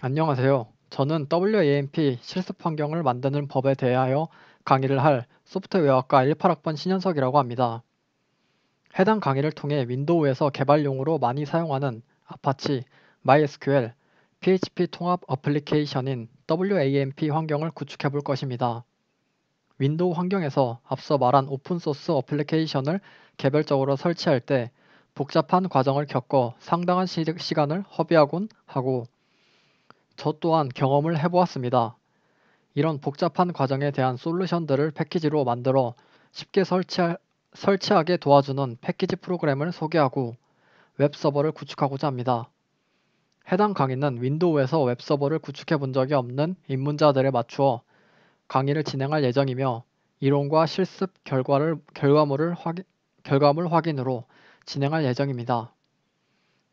안녕하세요. 저는 WAMP 실습 환경을 만드는 법에 대하여 강의를 할 소프트웨어학과 18학번 신현석이라고 합니다. 해당 강의를 통해 윈도우에서 개발용으로 많이 사용하는 아파치, MySQL, PHP 통합 어플리케이션인 WAMP 환경을 구축해 볼 것입니다. 윈도우 환경에서 앞서 말한 오픈소스 어플리케이션을 개별적으로 설치할 때 복잡한 과정을 겪어 상당한 시, 간을 허비하곤 하고 저 또한 경험을 해보았습니다. 이런 복잡한 과정에 대한 솔루션들을 패키지로 만들어 쉽게 설치할, 설치하게 도와주는 패키지 프로그램을 소개하고 웹서버를 구축하고자 합니다. 해당 강의는 윈도우에서 웹서버를 구축해 본 적이 없는 입문자들에 맞추어 강의를 진행할 예정이며 이론과 실습 결과를, 결과물을 확인, 결과물 확인으로 진행할 예정입니다.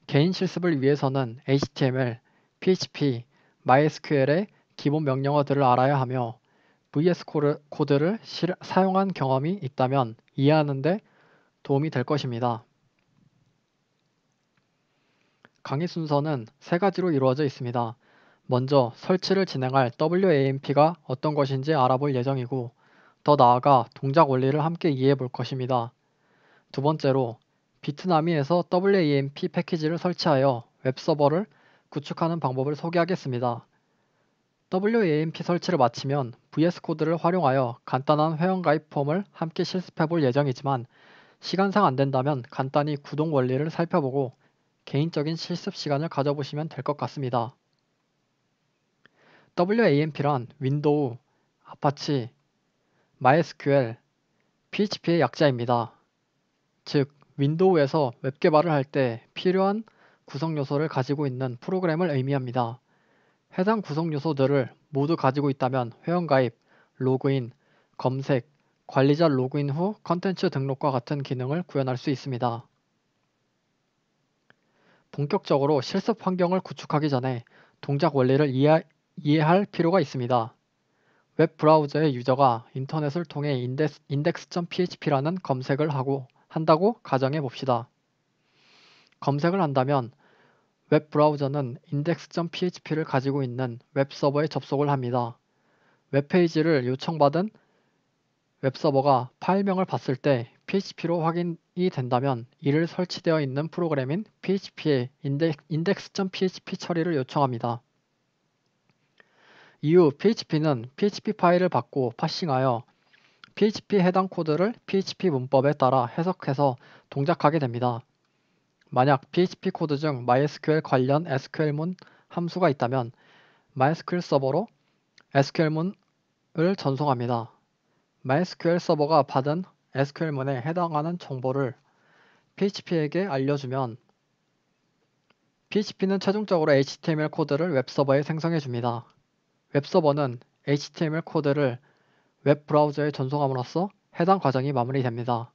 개인 실습을 위해서는 HTML, PHP, MySQL의 기본 명령어들을 알아야 하며 VS 코드를 실, 사용한 경험이 있다면 이해하는데 도움이 될 것입니다. 강의 순서는 세 가지로 이루어져 있습니다. 먼저 설치를 진행할 WAMP가 어떤 것인지 알아볼 예정이고 더 나아가 동작 원리를 함께 이해해 볼 것입니다. 두 번째로 비트나미에서 WAMP 패키지를 설치하여 웹서버를 구축하는 방법을 소개하겠습니다. WAMP 설치를 마치면 VS 코드를 활용하여 간단한 회원가입 폼을 함께 실습해 볼 예정이지만 시간상 안 된다면 간단히 구동 원리를 살펴보고 개인적인 실습 시간을 가져보시면 될 것 같습니다. WAMP란 윈도우, 아파치, MySQL, PHP의 약자입니다. 즉, 윈도우에서 웹 개발을 할 때 필요한 구성 요소를 가지고 있는 프로그램을 의미합니다. 해당 구성 요소들을 모두 가지고 있다면 회원가입, 로그인, 검색, 관리자 로그인 후 컨텐츠 등록과 같은 기능을 구현할 수 있습니다. 본격적으로 실습 환경을 구축하기 전에 동작 원리를 이해, 이해할 필요가 있습니다. 웹 브라우저의 유저가 인터넷을 통해 index, 점 p h p 라는 검색을 하고 한다고 가정해 봅시다. 검색을 한다면 웹 브라우저는 index.php를 가지고 있는 웹 서버에 접속을 합니다. 웹 페이지를 요청받은 웹 서버가 파일명을 봤을 때 php로 확인이 된다면 이를 설치되어 있는 프로그램인 php에 index.php 처리를 요청합니다. 이후 PHP는 PHP 파일을 받고 파싱하여 PHP 해당 코드를 PHP 문법에 따라 해석해서 동작하게 됩니다. 만약 PHP 코드 중 MySQL 관련 SQL문 함수가 있다면 MySQL 서버로 SQL문을 전송합니다. MySQL 서버가 받은 SQL문에 해당하는 정보를 PHP에게 알려주면 PHP는 최종적으로 HTML 코드를 웹서버에 생성해 줍니다. 웹서버는 html 코드를 웹브라우저에 전송함으로써 해당 과정이 마무리됩니다.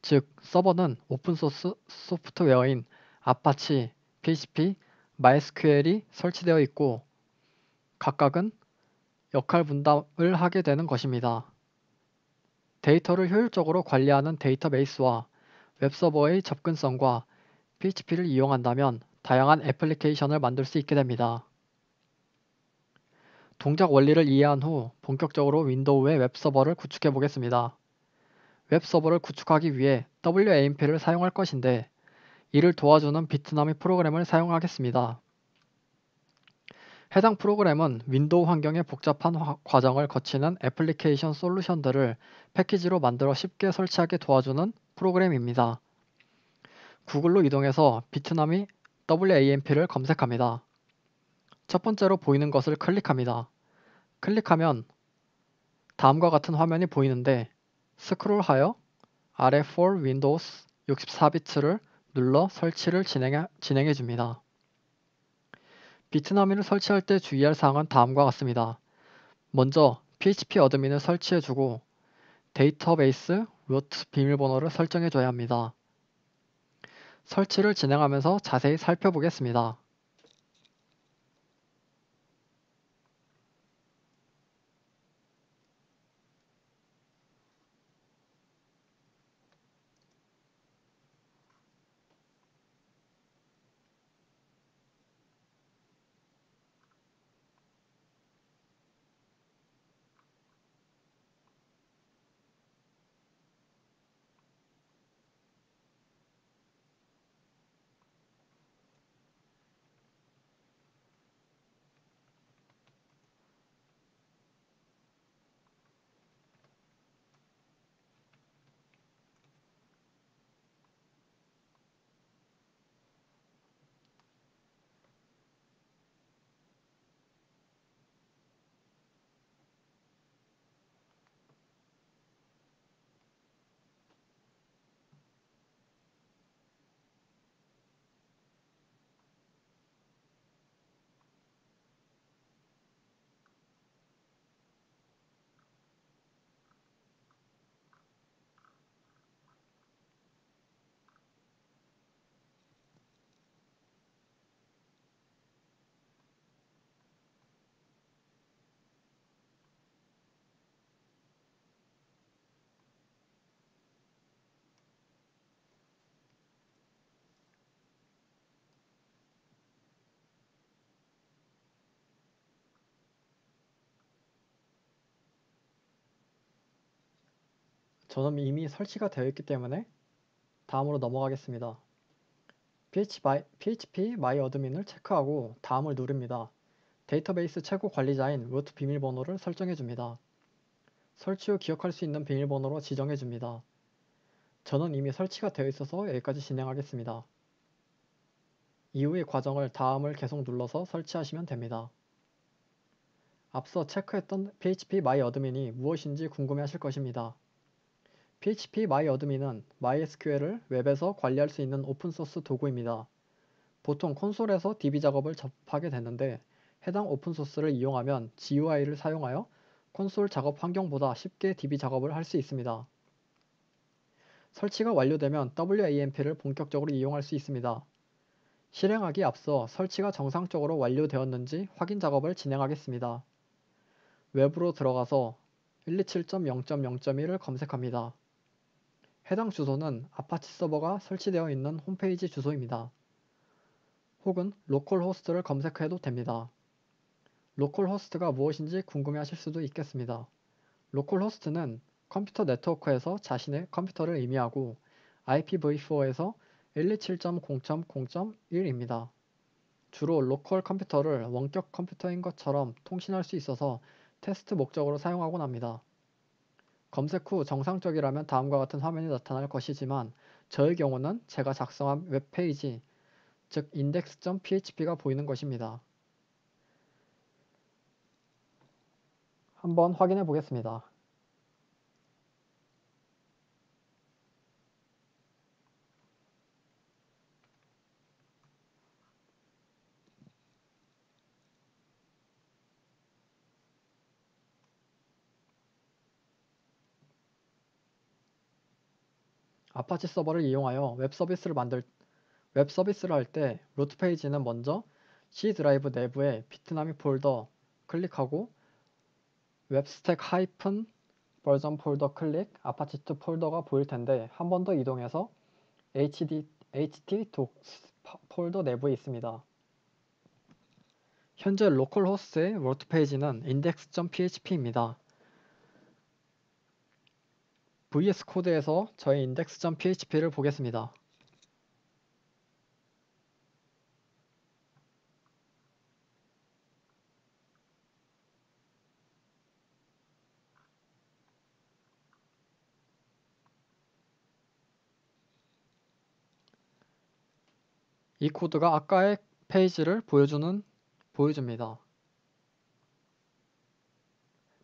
즉, 서버는 오픈소스 소프트웨어인 아파치, PHP, MySQL이 설치되어 있고 각각은 역할 분담을 하게 되는 것입니다. 데이터를 효율적으로 관리하는 데이터베이스와 웹서버의 접근성과 PHP를 이용한다면 다양한 애플리케이션을 만들 수 있게 됩니다. 동작 원리를 이해한 후 본격적으로 윈도우의 웹서버를 구축해 보겠습니다. 웹서버를 구축하기 위해 WAMP를 사용할 것인데 이를 도와주는 비트나미 프로그램을 사용하겠습니다. 해당 프로그램은 윈도우 환경의 복잡한 화, 과정을 거치는 애플리케이션 솔루션들을 패키지로 만들어 쉽게 설치하게 도와주는 프로그램입니다. 구글로 이동해서 비트나미 WAMP를 검색합니다. 첫 번째로 보이는 것을 클릭합니다. 클릭하면 다음과 같은 화면이 보이는데 스크롤하여 아래 For Windows 64비트를 눌러 설치를 진행해, 진행해 줍니다. 비트나미를 설치할 때 주의할 사항은 다음과 같습니다. 먼저 PHP 어드민을 설치해 주고 데이터베이스 루트 비밀번호를 설정해 줘야 합니다. 설치를 진행하면서 자세히 살펴보겠습니다. 저는이미 설치가 되어 있기 때문에 다음으로 넘어가겠습니다. PHP MyAdmin을 체크하고 다음을 누릅니다. 데이터베이스 최고 관리자인 루트 비밀번호를 설정해줍니다. 설치 후 기억할 수 있는 비밀번호로 지정해줍니다. 저는 이미 설치가 되어 있어서 여기까지 진행하겠습니다. 이후의 과정을 다음을 계속 눌러서 설치하시면 됩니다. 앞서 체크했던 PHP MyAdmin이 무엇인지 궁금해하실 것입니다. PHP MyAdmin은 MySQL을 웹에서 관리할 수 있는 오픈소스 도구입니다. 보통 콘솔에서 DB 작업을 접하게 되는데 해당 오픈소스를 이용하면 GUI를 사용하여 콘솔 작업 환경보다 쉽게 DB 작업을 할 수 있습니다. 설치가 완료되면 WAMP를 본격적으로 이용할 수 있습니다. 실행하기 앞서 설치가 정상적으로 완료되었는지 확인 작업을 진행하겠습니다. 웹으로 들어가서 127.0.0.1을 검색합니다. 해당 주소는 아파치 서버가 설치되어 있는 홈페이지 주소입니다. 혹은 로컬호스트를 검색해도 됩니다. 로컬호스트가 무엇인지 궁금해하실 수도 있겠습니다. 로컬호스트는 컴퓨터 네트워크에서 자신의 컴퓨터를 의미하고 IPv4에서 127.0.0.1입니다. 주로 로컬 컴퓨터를 원격 컴퓨터인 것처럼 통신할 수 있어서 테스트 목적으로 사용하곤 합니다. 검색 후 정상적이라면 다음과 같은 화면이 나타날 것이지만 저의 경우는 제가 작성한 웹페이지, 즉 index.php가 보이는 것입니다. 한번 확인해 보겠습니다. 아파치 서버를 이용하여 웹 서비스를 만들 웹 서비스를 할 때 루트 페이지는 먼저 C 드라이브 내부의 비트나미 폴더 클릭하고 웹스택 하이픈 버전 폴더 클릭 아파치2 폴더가 보일 텐데 한 번 더 이동해서 HD, HT 독스 폴더 내부에 있습니다. 현재 로컬 호스트의 루트 페이지는 index.php입니다. vs 코드에서 저희 index.php를 보겠습니다. 이 코드가 아까의 페이지를 보여주는 보여줍니다.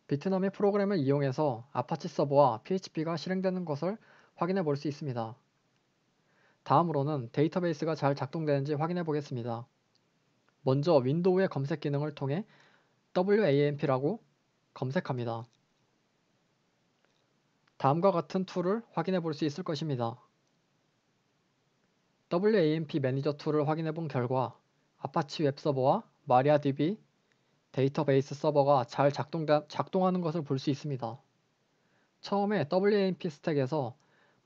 비트남의 프로그램을 이용해서 아파치 서버와 PHP가 실행되는 것을 확인해 볼 수 있습니다. 다음으로는 데이터베이스가 잘 작동되는지 확인해 보겠습니다. 먼저 윈도우의 검색 기능을 통해 WAMP라고 검색합니다. 다음과 같은 툴을 확인해 볼 수 있을 것입니다. WAMP 매니저 툴을 확인해 본 결과 아파치 웹서버와 마리아DB, 데이터베이스 서버가 잘 작동하는 것을 볼 수 있습니다. 처음에 WMP a 스택에서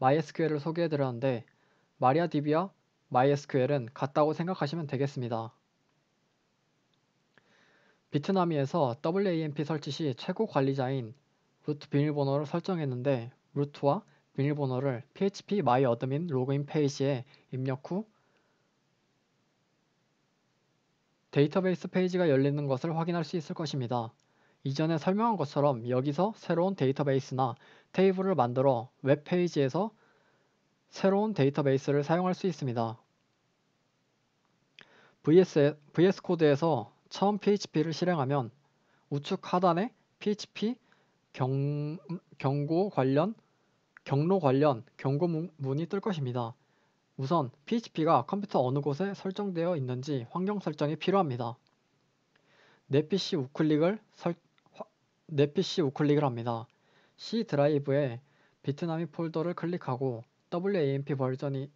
MySQL을 소개해드렸는데 MariaDB와 MySQL은 같다고 생각하시면 되겠습니다. 비트나미에서 WAMP 설치 시 최고 관리자인 루트 비밀번호를 설정했는데 루트와 비밀번호를 php my admin 로그인 페이지에 입력 후 데이터베이스 페이지가 열리는 것을 확인할 수 있을 것입니다. 이전에 설명한 것처럼 여기서 새로운 데이터베이스나 테이블을 만들어 웹페이지에서 새로운 데이터베이스를 사용할 수 있습니다. VS, VS 코드에서 처음 PHP를 실행하면 우측 하단에 PHP 경, 경고 관련 경로 관련 경고 문이 뜰 것입니다. 우선 PHP가 컴퓨터 어느 곳에 설정되어 있는지 환경 설정이 필요합니다. 내 PC 우클릭을 설, 화, 내 PC 우클릭을 합니다. C 드라이브에 비트나미 폴더를 클릭하고 WAMP 버전이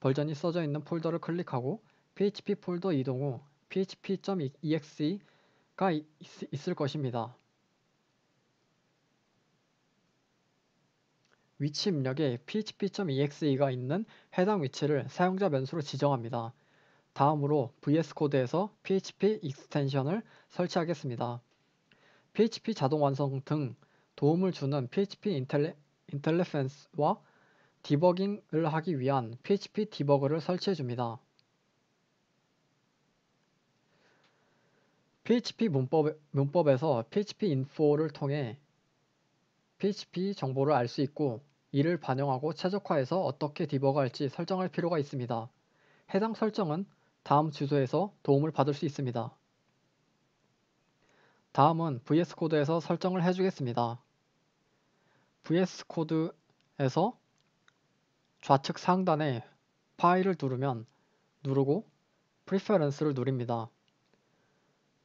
버전이 써져 있는 폴더를 클릭하고 PHP 폴더 이동 후 php.exe 가 있, 있을 것입니다. 위치 입력에 php.exe가 있는 해당 위치를 사용자 변수로 지정합니다. 다음으로 vs코드에서 php 익스텐션을 설치하겠습니다. php 자동 완성 등 도움을 주는 php 인텔레, 인텔리센스와 디버깅을 하기 위한 php 디버그를 설치해 줍니다. php 문법, 문법에서 php info를 통해 PHP 정보를 알 수 있고 이를 반영하고 최적화해서 어떻게 디버그할지 설정할 필요가 있습니다. 해당 설정은 다음 주소에서 도움을 받을 수 있습니다. 다음은 VS코드에서 설정을 해주겠습니다. VS코드에서 좌측 상단에 파일을 누르면 누르고 Preference를 누립니다.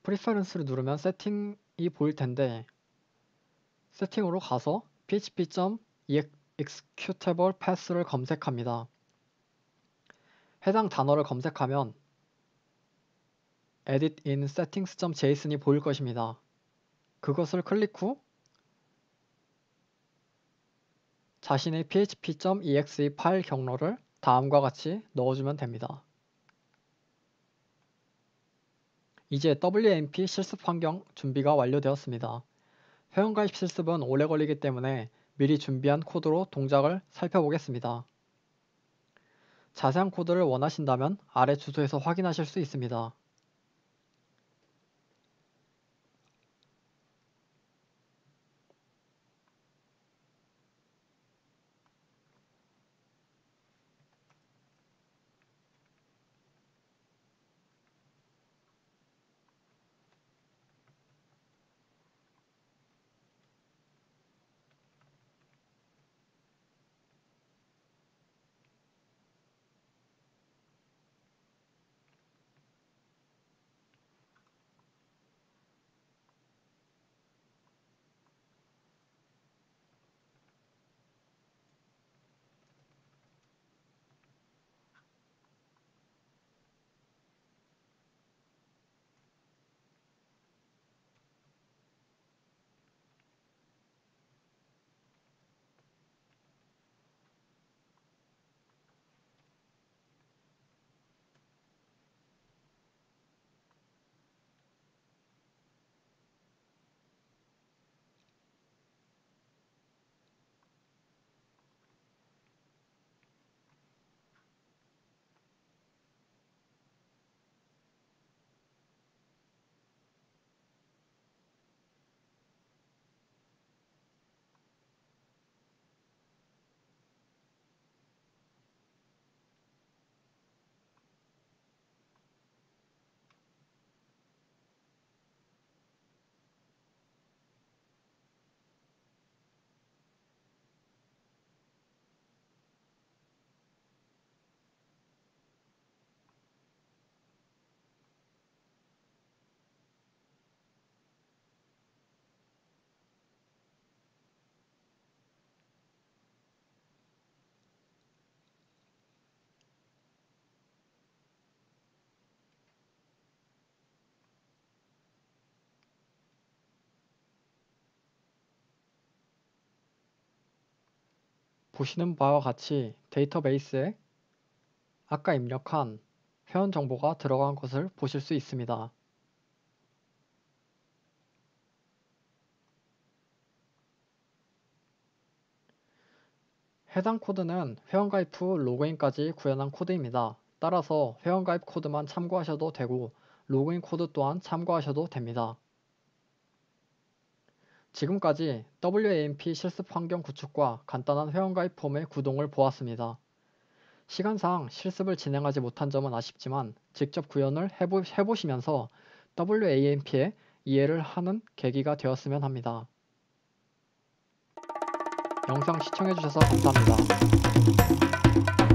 Preference를 누르면 세팅이 보일 텐데 세팅으로 가서 php.executable path를 검색합니다. 해당 단어를 검색하면 edit in settings.json이 보일 것입니다. 그것을 클릭 후 자신의 php.exe 파일 경로를 다음과 같이 넣어주면 됩니다. 이제 WMP 실습 환경 준비가 완료되었습니다. 회원가입 실습은 오래 걸리기 때문에 미리 준비한 코드로 동작을 살펴보겠습니다. 자세한 코드를 원하신다면 아래 주소에서 확인하실 수 있습니다. 보시는 바와 같이 데이터베이스에 아까 입력한 회원 정보가 들어간 것을 보실 수 있습니다. 해당 코드는 회원가입 후 로그인까지 구현한 코드입니다. 따라서 회원가입 코드만 참고하셔도 되고 로그인 코드 또한 참고하셔도 됩니다. 지금까지 WAMP 실습 환경 구축과 간단한 회원가입 폼의 구동을 보았습니다. 시간상 실습을 진행하지 못한 점은 아쉽지만 직접 구현을 해보, 해보시면서 w a m p 에 이해를 하는 계기가 되었으면 합니다. 영상 시청해주셔서 감사합니다.